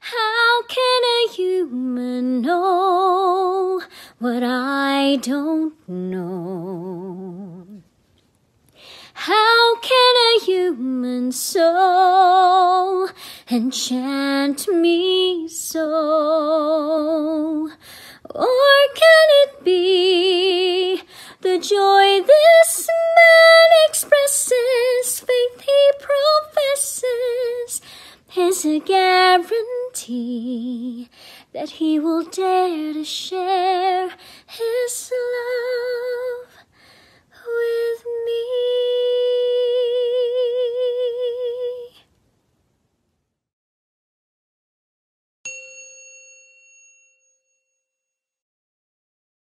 How can a human know what I don't know? How can a human soul enchant me so? Or can it be the joy that is a guarantee that he will dare to share